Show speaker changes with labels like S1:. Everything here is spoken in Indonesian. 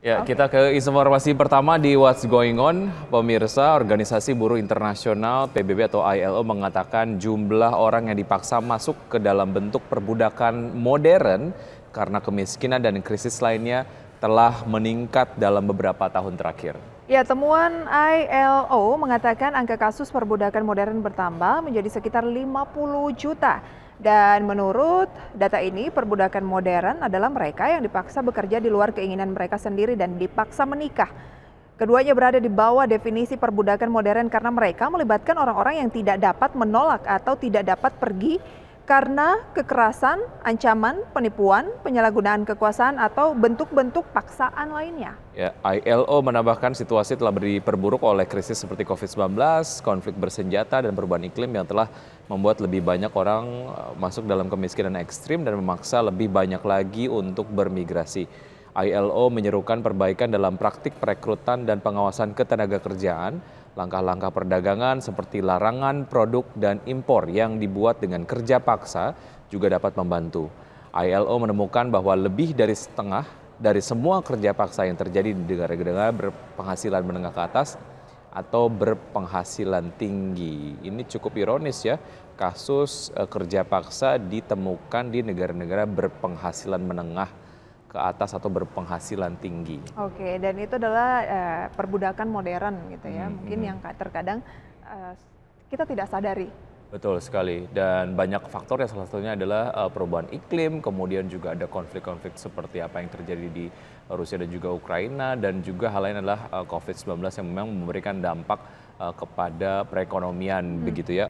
S1: Ya, okay. kita ke informasi pertama di What's Going On. Pemirsa, Organisasi Buruh Internasional PBB atau ILO mengatakan jumlah orang yang dipaksa masuk ke dalam bentuk perbudakan modern karena kemiskinan dan krisis lainnya telah meningkat dalam beberapa tahun terakhir.
S2: Ya, temuan ILO mengatakan angka kasus perbudakan modern bertambah menjadi sekitar 50 juta. Dan menurut data ini, perbudakan modern adalah mereka yang dipaksa bekerja di luar keinginan mereka sendiri dan dipaksa menikah. Keduanya berada di bawah definisi perbudakan modern karena mereka melibatkan orang-orang yang tidak dapat menolak atau tidak dapat pergi karena kekerasan, ancaman, penipuan, penyalahgunaan kekuasaan, atau bentuk-bentuk paksaan lainnya.
S1: Ya, ILO menambahkan situasi telah diperburuk oleh krisis seperti COVID-19, konflik bersenjata, dan perubahan iklim yang telah membuat lebih banyak orang eh, masuk dalam kemiskinan ekstrim dan memaksa lebih banyak lagi untuk bermigrasi. ILO menyerukan perbaikan dalam praktik perekrutan dan pengawasan ketenaga kerjaan, langkah-langkah perdagangan seperti larangan produk dan impor yang dibuat dengan kerja paksa juga dapat membantu. ILO menemukan bahwa lebih dari setengah dari semua kerja paksa yang terjadi di negara-negara berpenghasilan menengah ke atas atau berpenghasilan tinggi. Ini cukup ironis ya, kasus eh, kerja paksa ditemukan di negara-negara berpenghasilan menengah ke atas atau berpenghasilan tinggi.
S2: Oke, dan itu adalah uh, perbudakan modern gitu ya, hmm, mungkin hmm. yang terkadang uh, kita tidak sadari.
S1: Betul sekali, dan banyak faktor yang salah satunya adalah uh, perubahan iklim, kemudian juga ada konflik-konflik seperti apa yang terjadi di Rusia dan juga Ukraina, dan juga hal lain adalah uh, COVID-19 yang memang memberikan dampak uh, kepada perekonomian hmm. begitu ya.